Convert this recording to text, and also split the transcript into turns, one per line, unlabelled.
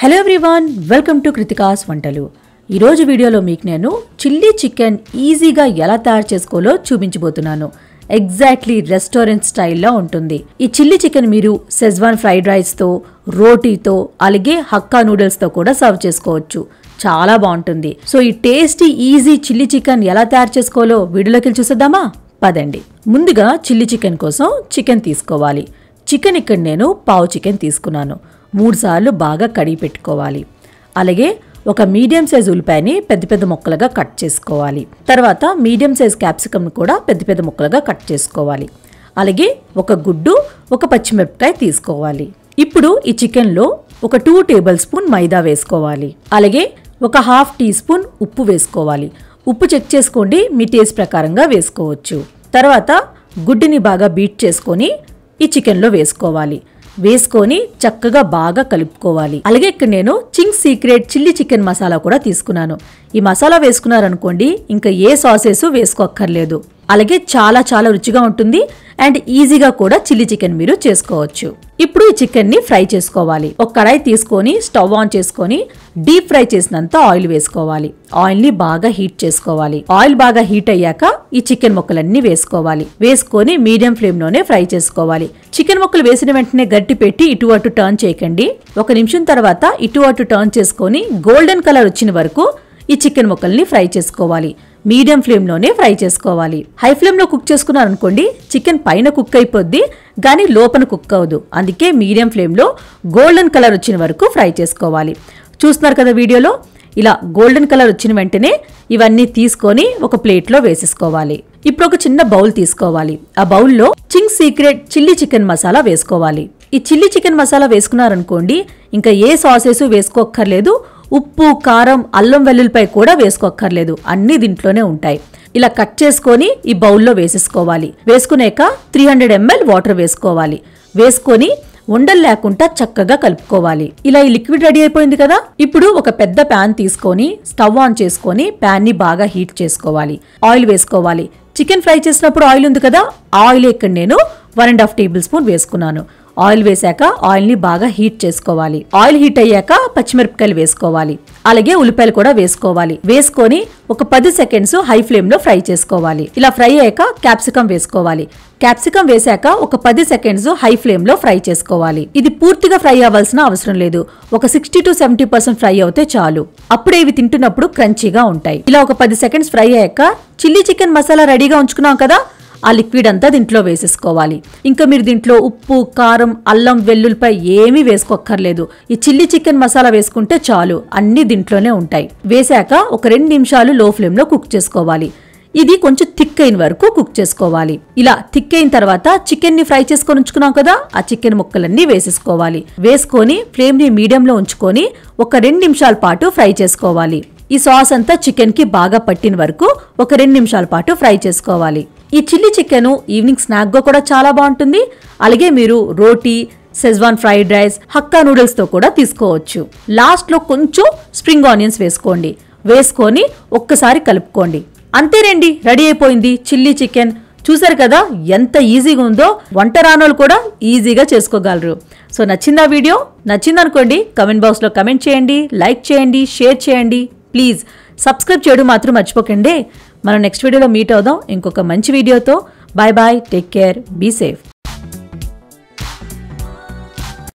hello everyone welcome to Krithika's వంటలు ఈరోజు వీడియోలో మీకు నేను చిల్లీ చికెన్ ఈజీగా ఎలా తయారు చేసుకోవాలో చూపించబోతున్నాను ఎగ్జాక్ట్లీ రెస్టారెంట్ స్టైల్లో ఉంటుంది ఈ చిల్లీ చికెన్ మీరు సెజ్వాన్ ఫ్రైడ్ రైస్తో రోటీతో అలాగే హక్కా నూడిల్స్తో కూడా సర్వ్ చేసుకోవచ్చు చాలా బాగుంటుంది సో ఈ టేస్టీ ఈజీ చిల్లీ చికెన్ ఎలా తయారు చేసుకోవాలో వీడియోలోకి చూసేద్దామా పదండి ముందుగా చిల్లీ చికెన్ కోసం చికెన్ తీసుకోవాలి చికెన్ ఇక్కడ నేను పావు చికెన్ తీసుకున్నాను మూడుసార్లు బాగా కడిగి పెట్టుకోవాలి అలాగే ఒక మీడియం సైజ్ ఉల్లిపాయని పెద్ద పెద్ద ముక్కలుగా కట్ చేసుకోవాలి తర్వాత మీడియం సైజ్ క్యాప్సికమ్ని కూడా పెద్ద పెద్ద ముక్కలుగా కట్ చేసుకోవాలి అలాగే ఒక గుడ్డు ఒక పచ్చిమిరపకాయ తీసుకోవాలి ఇప్పుడు ఈ చికెన్లో ఒక టూ టేబుల్ స్పూన్ మైదా వేసుకోవాలి అలాగే ఒక హాఫ్ టీ స్పూన్ ఉప్పు వేసుకోవాలి ఉప్పు చెక్ చేసుకోండి మీ టేస్ట్ ప్రకారంగా వేసుకోవచ్చు తర్వాత గుడ్డుని బాగా బీట్ చేసుకొని ఈ చికెన్లో వేసుకోవాలి వేసుకొని చక్కగా బాగా కలుపుకోవాలి అలాగే ఇక్కడ నేను Ching secret chilli chicken masala కూడా తీసుకున్నాను ఈ మసాలా వేసుకున్నారనుకోండి ఇంకా ఏ సాసెస్ వేసుకోక్కర్లేదు అలాగే చాలా చాలా రుచిగా ఉంటుంది అండ్ ఈజీగా కూడా చిల్లీ చికెన్ మీరు చేసుకోవచ్చు ఇప్పుడు ఈ చికెన్ని ఫ్రై చేసుకోవాలి ఒక కడాయి తీసుకొని స్టవ్ ఆన్ చేసుకొని డీప్ ఫ్రై చేసినంత ఆయిల్ వేసుకోవాలి ఆయిల్ని బాగా హీట్ చేసుకోవాలి ఆయిల్ బాగా హీట్ అయ్యాక ఈ చికెన్ ముక్కలన్నీ వేసుకోవాలి వేసుకొని మీడియం లోనే ఫ్రై చేసుకోవాలి చికెన్ ముక్కలు వేసిన వెంటనే గట్టి పెట్టి ఇటు అటు టర్న్ చేయకండి ఒక నిమిషం తర్వాత ఇటు అటు టర్న్ చేసుకొని గోల్డెన్ కలర్ వచ్చిన వరకు ఈ చికెన్ ముక్కల్ని ఫ్రై చేసుకోవాలి మీడియం ఫ్లేమ్లోనే ఫ్రై చేసుకోవాలి హై ఫ్లేమ్లో కుక్ చేసుకున్నారు అనుకోండి చికెన్ పైన కుక్ అయిపోద్ది కానీ లోపల కుక్ అవ్వదు అందుకే మీడియం ఫ్లేమ్లో గోల్డెన్ కలర్ వచ్చిన వరకు ఫ్రై చేసుకోవాలి చూస్తున్నారు కదా వీడియోలో ఇలా గోల్డెన్ కలర్ వచ్చిన వెంటనే ఇవన్నీ తీసుకొని ఒక ప్లేట్లో వేసేసుకోవాలి ఇప్పుడు ఒక చిన్న బౌల్ తీసుకోవాలి ఆ బౌల్లో Ching secret chilli chicken masala వేసుకోవాలి ఈ చిల్లీ చికెన్ మసాలా వేసుకున్నారనుకోండి ఇంకా ఏ సాసెస్ వేసుకోక్కర్లేదు ఉప్పు కారం అల్లం వెల్లుల్లిపై కూడా వేసుకోక్కర్లేదు అన్నీ దీంట్లోనే ఉంటాయి ఇలా కట్ చేసుకొని ఈ బౌల్లో వేసేసుకోవాలి వేసుకునేక త్రీ హండ్రెడ్ ఎంఎల్ వాటర్ వేసుకోవాలి వేసుకొని ఉండలు లేకుండా చక్కగా కలుపుకోవాలి ఇలా ఈ లిక్విడ్ రెడీ అయిపోయింది కదా ఇప్పుడు ఒక పెద్ద ప్యాన్ తీసుకొని స్టవ్ ఆన్ చేసుకొని ప్యాన్ ని బాగా హీట్ చేసుకోవాలి ఆయిల్ వేసుకోవాలి చికెన్ ఫ్రై చేసినప్పుడు ఆయిల్ ఉంది కదా ఆయిల్ ఇక్కడ నేను one and half tablespoon వేసుకున్నాను ఆయిల్ వేశాక ఆయిల్ని బాగా హీట్ చేసుకోవాలి ఆయిల్ హీట్ అయ్యాక పచ్చిమిరపకాయలు వేసుకోవాలి అలాగే ఉల్లిపాయలు కూడా వేసుకోవాలి వేసుకొని ఒక పది సెకండ్స్ హై ఫ్లేమ్ లో ఫ్రై చేసుకోవాలి ఇలా ఫ్రై అయ్యాక క్యాప్సికం వేసుకోవాలి క్యాప్సికం వేశాక ఒక పది సెకండ్స్ హై ఫ్లేమ్ లో ఫ్రై చేసుకోవాలి ఇది పూర్తిగా ఫ్రై అవ్వాల్సిన అవసరం లేదు ఒక sixty to seventy percent fry అవుతే చాలు అప్పుడే ఇవి తింటున్నప్పుడు క్రంచీగా ఉంటాయి ఇలా ఒక పది సెకండ్స్ ఫ్రై అయ్యాక చిల్లీ చికెన్ మసాలా రెడీగా ఉంచుకున్నాం కదా ఆ లిక్విడ్ అంతా దీంట్లో వేసేసుకోవాలి ఇంకా మీరు దీంట్లో ఉప్పు కారం అల్లం వెల్లుల్లిపై ఏమీ వేసుకోక్కర్లేదు ఈ చిల్లీ చికెన్ మసాలా వేసుకుంటే చాలు అన్నీ దీంట్లోనే ఉంటాయి వేశాక ఒక రెండు నిమిషాలు లో ఫ్లేమ్లో కుక్ చేసుకోవాలి ఇది కొంచెం థిక్ అయిన వరకు కుక్ చేసుకోవాలి ఇలా థిక్ అయిన తర్వాత చికెన్ ని ఫ్రై చేసుకొని ఉంచుకున్నాం కదా ఆ చికెన్ ముక్కలన్నీ వేసేసుకోవాలి వేసుకొని ఫ్లేమ్ ని మీడియంలో ఉంచుకొని ఒక రెండు నిమిషాల పాటు ఫ్రై చేసుకోవాలి ఈ సాస్ అంతా చికెన్ కి బాగా పట్టిన వరకు ఒక రెండు నిమిషాల పాటు ఫ్రై చేసుకోవాలి ఈ చిల్లీ చికెన్ ఈవినింగ్ స్నాక్గా కూడా చాలా బాగుంటుంది అలాగే మీరు roti Schezwan fried rice Hakka నూడిల్స్తో కూడా తీసుకోవచ్చు లాస్ట్లో కొంచెం స్ప్రింగ్ ఆనియన్స్ వేసుకోండి వేసుకొని ఒక్కసారి కలుపుకోండి అంతేనండి రెడీ అయిపోయింది చిల్లీ చికెన్ చూసారు కదా ఎంత ఈజీగా ఉందో వంట రానోళ్ళు కూడా ఈజీగా చేసుకోగలరు సో నచ్చిందా వీడియో నచ్చిందనుకోండి కమెంట్ బాక్స్లో కమెంట్ చేయండి లైక్ చేయండి షేర్ చేయండి ప్లీజ్ సబ్స్క్రైబ్ చేయడం మాత్రం మర్చిపోకండి మనం నెక్స్ట్ వీడియోలో మీట్ అవుదాం ఇంకొక మంచి వీడియోతో bye bye take care be safe